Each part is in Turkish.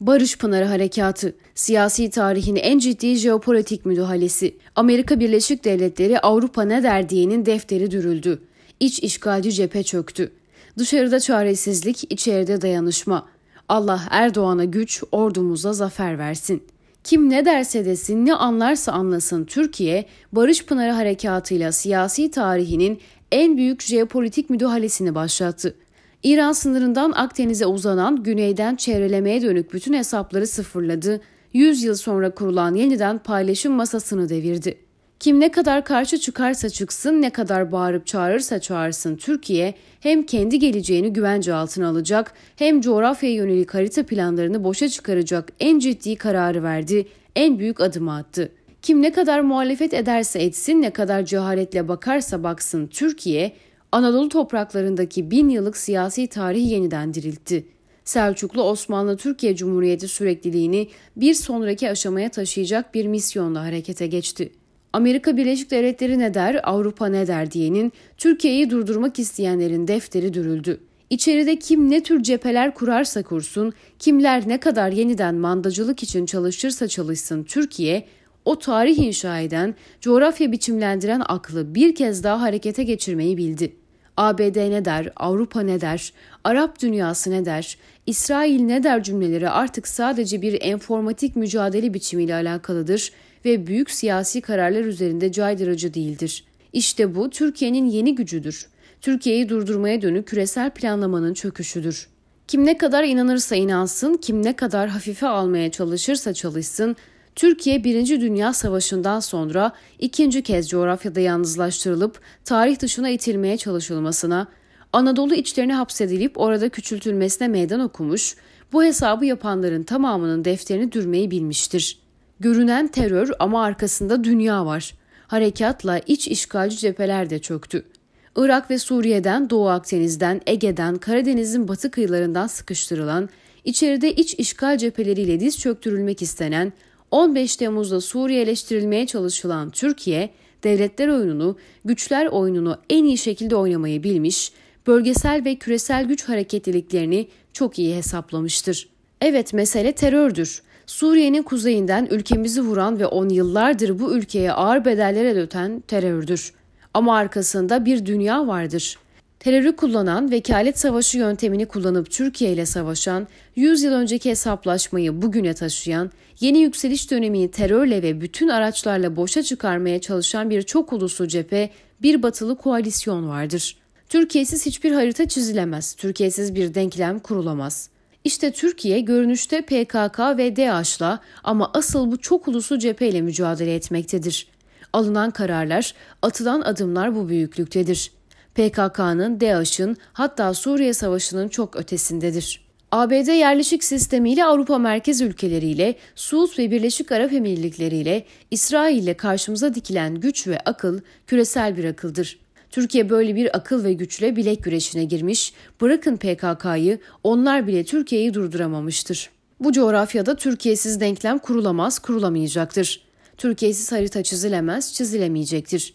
Barış Pınarı Harekatı, siyasi tarihin en ciddi jeopolitik müdahalesi. Amerika Birleşik Devletleri Avrupa ne der diyenin defteri dürüldü. İç işgalci cephe çöktü. Dışarıda çaresizlik, içeride dayanışma. Allah Erdoğan'a güç, ordumuza zafer versin. Kim ne derse desin, ne anlarsa anlasın Türkiye, Barış Pınarı Harekatı'yla siyasi tarihinin en büyük jeopolitik müdahalesini başlattı. İran sınırından Akdeniz'e uzanan güneyden çevrelemeye dönük bütün hesapları sıfırladı, 100 yıl sonra kurulan yeniden paylaşım masasını devirdi. Kim ne kadar karşı çıkarsa çıksın, ne kadar bağırıp çağırırsa çağırsın Türkiye hem kendi geleceğini güvence altına alacak hem coğrafya yönelik harita planlarını boşa çıkaracak en ciddi kararı verdi, en büyük adımı attı. Kim ne kadar muhalefet ederse etsin, ne kadar cehaletle bakarsa baksın Türkiye Anadolu topraklarındaki bin yıllık siyasi tarihi yeniden diriltti. Selçuklu Osmanlı Türkiye Cumhuriyeti sürekliliğini bir sonraki aşamaya taşıyacak bir misyonla harekete geçti. Amerika Birleşik Devletleri ne der, Avrupa ne der diyenin Türkiye'yi durdurmak isteyenlerin defteri dürüldü. İçeride kim ne tür cepheler kurarsa kursun, kimler ne kadar yeniden mandacılık için çalışırsa çalışsın Türkiye o tarih inşa eden, coğrafya biçimlendiren aklı bir kez daha harekete geçirmeyi bildi. ABD ne der, Avrupa ne der, Arap dünyası ne der, İsrail ne der cümleleri artık sadece bir enformatik mücadele biçimiyle alakalıdır ve büyük siyasi kararlar üzerinde caydırıcı değildir. İşte bu Türkiye'nin yeni gücüdür. Türkiye'yi durdurmaya dönük küresel planlamanın çöküşüdür. Kim ne kadar inanırsa inansın, kim ne kadar hafife almaya çalışırsa çalışsın, Türkiye 1. Dünya Savaşı'ndan sonra ikinci kez coğrafyada yalnızlaştırılıp tarih dışına itilmeye çalışılmasına, Anadolu içlerine hapsedilip orada küçültülmesine meydan okumuş, bu hesabı yapanların tamamının defterini dürmeyi bilmiştir. Görünen terör ama arkasında dünya var. Harekatla iç işgalci cepheler de çöktü. Irak ve Suriye'den, Doğu Akdeniz'den, Ege'den, Karadeniz'in batı kıyılarından sıkıştırılan, içeride iç işgal cepheleriyle diz çöktürülmek istenen, 15 Temmuz'da Suriyeleştirilmeye çalışılan Türkiye, devletler oyununu, güçler oyununu en iyi şekilde oynamayı bilmiş, bölgesel ve küresel güç hareketliliklerini çok iyi hesaplamıştır. Evet mesele terördür. Suriye'nin kuzeyinden ülkemizi vuran ve on yıllardır bu ülkeye ağır bedellere döten terördür. Ama arkasında bir dünya vardır. Terörü kullanan vekalet savaşı yöntemini kullanıp Türkiye ile savaşan, 100 yıl önceki hesaplaşmayı bugüne taşıyan, yeni yükseliş dönemini terörle ve bütün araçlarla boşa çıkarmaya çalışan bir çok uluslu cephe, bir batılı koalisyon vardır. Türkiye'siz hiçbir harita çizilemez, Türkiye'siz bir denklem kurulamaz. İşte Türkiye görünüşte PKK ve DAEŞ'la ama asıl bu çok uluslu cepheyle mücadele etmektedir. Alınan kararlar, atılan adımlar bu büyüklüktedir.'' PKK'nın, DAEŞ'in hatta Suriye Savaşı'nın çok ötesindedir. ABD yerleşik sistemiyle Avrupa merkez ülkeleriyle, Suud ve Birleşik Arap Emirlikleriyle, İsrail ile karşımıza dikilen güç ve akıl küresel bir akıldır. Türkiye böyle bir akıl ve güçle bilek güreşine girmiş, bırakın PKK'yı onlar bile Türkiye'yi durduramamıştır. Bu coğrafyada Türkiye'siz denklem kurulamaz, kurulamayacaktır. Türkiye'siz harita çizilemez, çizilemeyecektir.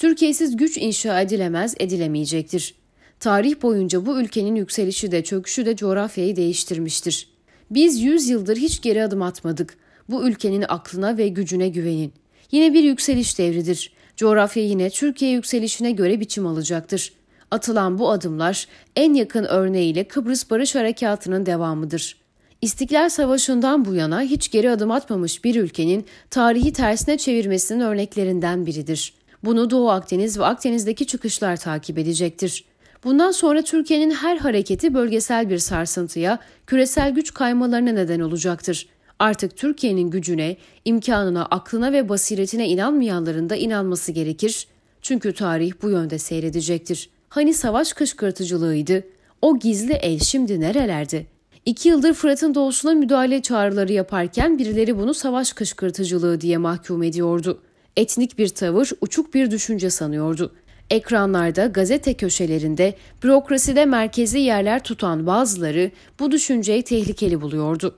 Türkiye'siz güç inşa edilemez, edilemeyecektir. Tarih boyunca bu ülkenin yükselişi de çöküşü de coğrafyayı değiştirmiştir. Biz 100 yıldır hiç geri adım atmadık. Bu ülkenin aklına ve gücüne güvenin. Yine bir yükseliş devridir. Coğrafya yine Türkiye yükselişine göre biçim alacaktır. Atılan bu adımlar en yakın örneğiyle Kıbrıs Barış Harekatı'nın devamıdır. İstiklal Savaşı'ndan bu yana hiç geri adım atmamış bir ülkenin tarihi tersine çevirmesinin örneklerinden biridir. Bunu Doğu Akdeniz ve Akdeniz'deki çıkışlar takip edecektir. Bundan sonra Türkiye'nin her hareketi bölgesel bir sarsıntıya, küresel güç kaymalarına neden olacaktır. Artık Türkiye'nin gücüne, imkanına, aklına ve basiretine inanmayanların da inanması gerekir. Çünkü tarih bu yönde seyredecektir. Hani savaş kışkırtıcılığıydı? O gizli el şimdi nerelerde? İki yıldır Fırat'ın doğusuna müdahale çağrıları yaparken birileri bunu savaş kışkırtıcılığı diye mahkum ediyordu etnik bir tavır, uçuk bir düşünce sanıyordu. Ekranlarda, gazete köşelerinde, bürokraside merkezi yerler tutan bazıları bu düşünceyi tehlikeli buluyordu.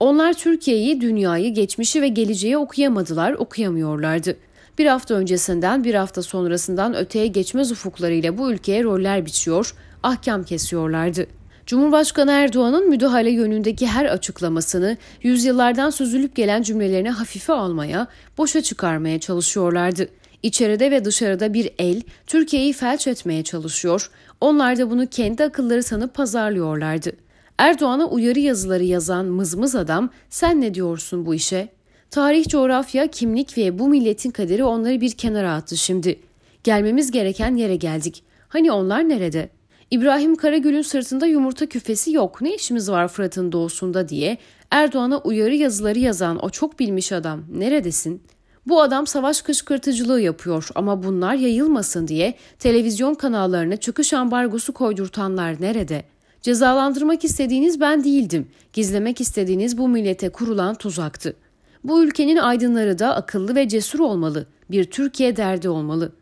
Onlar Türkiye'yi, dünyayı, geçmişi ve geleceği okuyamadılar, okuyamıyorlardı. Bir hafta öncesinden, bir hafta sonrasından öteye geçmez ufuklarıyla bu ülkeye roller biçiyor, ahkam kesiyorlardı.'' Cumhurbaşkanı Erdoğan'ın müdahale yönündeki her açıklamasını yüzyıllardan süzülüp gelen cümlelerini hafife almaya, boşa çıkarmaya çalışıyorlardı. İçeride ve dışarıda bir el Türkiye'yi felç etmeye çalışıyor. Onlar da bunu kendi akılları sanıp pazarlıyorlardı. Erdoğan'a uyarı yazıları yazan mızmız adam sen ne diyorsun bu işe? Tarih, coğrafya, kimlik ve bu milletin kaderi onları bir kenara attı şimdi. Gelmemiz gereken yere geldik. Hani onlar nerede?'' İbrahim Karagül'ün sırtında yumurta küfesi yok ne işimiz var Fırat'ın doğusunda diye Erdoğan'a uyarı yazıları yazan o çok bilmiş adam neredesin? Bu adam savaş kışkırtıcılığı yapıyor ama bunlar yayılmasın diye televizyon kanallarına çıkış ambargosu koydurtanlar nerede? Cezalandırmak istediğiniz ben değildim. Gizlemek istediğiniz bu millete kurulan tuzaktı. Bu ülkenin aydınları da akıllı ve cesur olmalı. Bir Türkiye derdi olmalı.''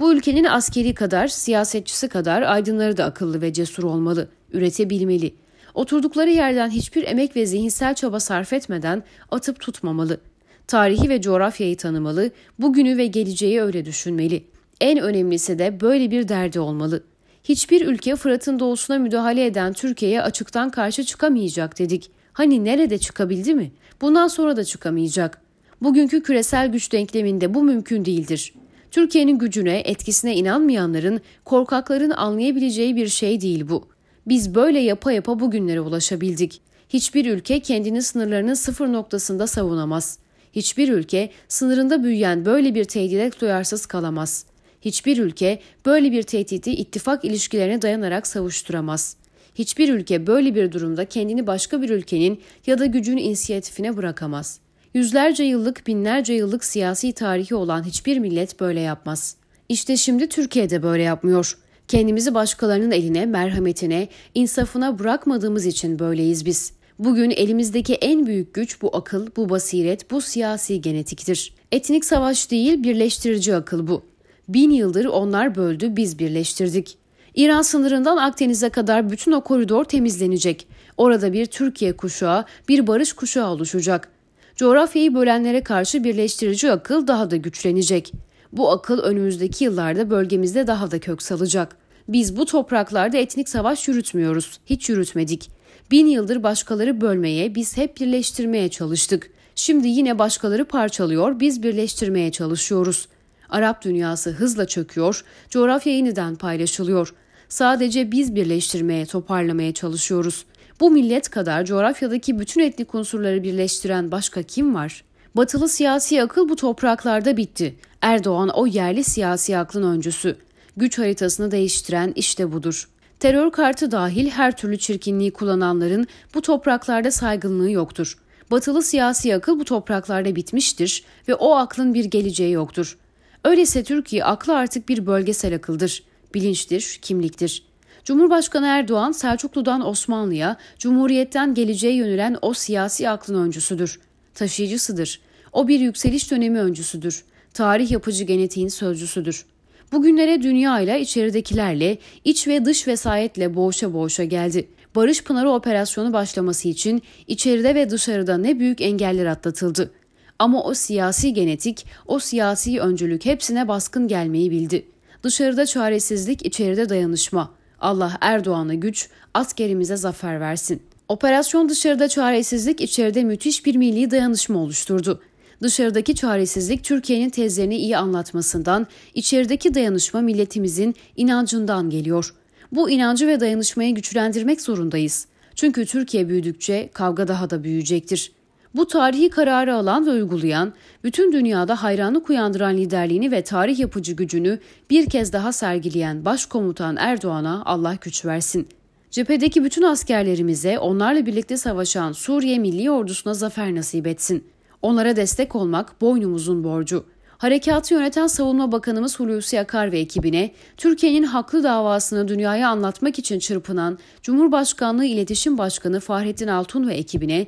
Bu ülkenin askeri kadar, siyasetçisi kadar aydınları da akıllı ve cesur olmalı, üretebilmeli. Oturdukları yerden hiçbir emek ve zihinsel çaba sarf etmeden atıp tutmamalı. Tarihi ve coğrafyayı tanımalı, bugünü ve geleceği öyle düşünmeli. En önemlisi de böyle bir derdi olmalı. Hiçbir ülke Fırat'ın doğusuna müdahale eden Türkiye'ye açıktan karşı çıkamayacak dedik. Hani nerede çıkabildi mi? Bundan sonra da çıkamayacak. Bugünkü küresel güç denkleminde bu mümkün değildir. Türkiye'nin gücüne, etkisine inanmayanların, korkakların anlayabileceği bir şey değil bu. Biz böyle yapa yapa bugünlere ulaşabildik. Hiçbir ülke kendini sınırlarının sıfır noktasında savunamaz. Hiçbir ülke sınırında büyüyen böyle bir tehdide duyarsız kalamaz. Hiçbir ülke böyle bir tehdidi ittifak ilişkilerine dayanarak savuşturamaz. Hiçbir ülke böyle bir durumda kendini başka bir ülkenin ya da gücün inisiyatifine bırakamaz.'' Yüzlerce yıllık, binlerce yıllık siyasi tarihi olan hiçbir millet böyle yapmaz. İşte şimdi Türkiye de böyle yapmıyor. Kendimizi başkalarının eline, merhametine, insafına bırakmadığımız için böyleyiz biz. Bugün elimizdeki en büyük güç bu akıl, bu basiret, bu siyasi genetiktir. Etnik savaş değil, birleştirici akıl bu. Bin yıldır onlar böldü, biz birleştirdik. İran sınırından Akdeniz'e kadar bütün o koridor temizlenecek. Orada bir Türkiye kuşağı, bir barış kuşağı oluşacak coğrafyayı bölenlere karşı birleştirici akıl daha da güçlenecek. Bu akıl önümüzdeki yıllarda bölgemizde daha da kök salacak. Biz bu topraklarda etnik savaş yürütmüyoruz, hiç yürütmedik. Bin yıldır başkaları bölmeye, biz hep birleştirmeye çalıştık. Şimdi yine başkaları parçalıyor, biz birleştirmeye çalışıyoruz. Arap dünyası hızla çöküyor, coğrafya yeniden paylaşılıyor. Sadece biz birleştirmeye, toparlamaya çalışıyoruz. Bu millet kadar coğrafyadaki bütün etnik unsurları birleştiren başka kim var? Batılı siyasi akıl bu topraklarda bitti. Erdoğan o yerli siyasi aklın öncüsü. Güç haritasını değiştiren işte budur. Terör kartı dahil her türlü çirkinliği kullananların bu topraklarda saygınlığı yoktur. Batılı siyasi akıl bu topraklarda bitmiştir ve o aklın bir geleceği yoktur. Öyleyse Türkiye aklı artık bir bölgesel akıldır, bilinçtir, kimliktir.'' Cumhurbaşkanı Erdoğan Selçuklu'dan Osmanlı'ya, Cumhuriyet'ten geleceğe yönelen o siyasi aklın öncüsüdür. Taşıyıcısıdır. O bir yükseliş dönemi öncüsüdür. Tarih yapıcı genetiğin sözcüsüdür. Bugünlere dünya ile içeridekilerle, iç ve dış vesayetle boğuşa boğuşa geldi. Barış Pınarı operasyonu başlaması için içeride ve dışarıda ne büyük engeller atlatıldı. Ama o siyasi genetik, o siyasi öncülük hepsine baskın gelmeyi bildi. Dışarıda çaresizlik, içeride dayanışma. Allah Erdoğan'a güç, askerimize zafer versin. Operasyon dışarıda çaresizlik, içeride müthiş bir milli dayanışma oluşturdu. Dışarıdaki çaresizlik Türkiye'nin tezlerini iyi anlatmasından, içerideki dayanışma milletimizin inancından geliyor. Bu inancı ve dayanışmayı güçlendirmek zorundayız. Çünkü Türkiye büyüdükçe kavga daha da büyüyecektir. Bu tarihi kararı alan ve uygulayan bütün dünyada hayranlık uyandıran liderliğini ve tarih yapıcı gücünü bir kez daha sergileyen Başkomutan Erdoğan'a Allah güç versin. Cephedeki bütün askerlerimize, onlarla birlikte savaşan Suriye Milli Ordusu'na zafer nasip etsin. Onlara destek olmak boynumuzun borcu. Harekatı yöneten Savunma Bakanımız Hulusi Akar ve ekibine Türkiye'nin haklı davasını dünyaya anlatmak için çırpınan Cumhurbaşkanlığı İletişim Başkanı Fahrettin Altun ve ekibine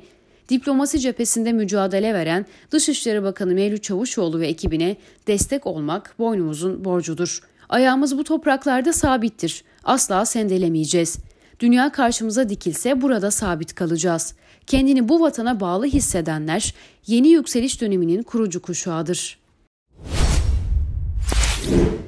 diplomasi cephesinde mücadele veren Dışişleri Bakanı Mevlüt Çavuşoğlu ve ekibine destek olmak boynumuzun borcudur. Ayağımız bu topraklarda sabittir. Asla sendelemeyeceğiz. Dünya karşımıza dikilse burada sabit kalacağız. Kendini bu vatana bağlı hissedenler yeni yükseliş döneminin kurucu kuşağıdır.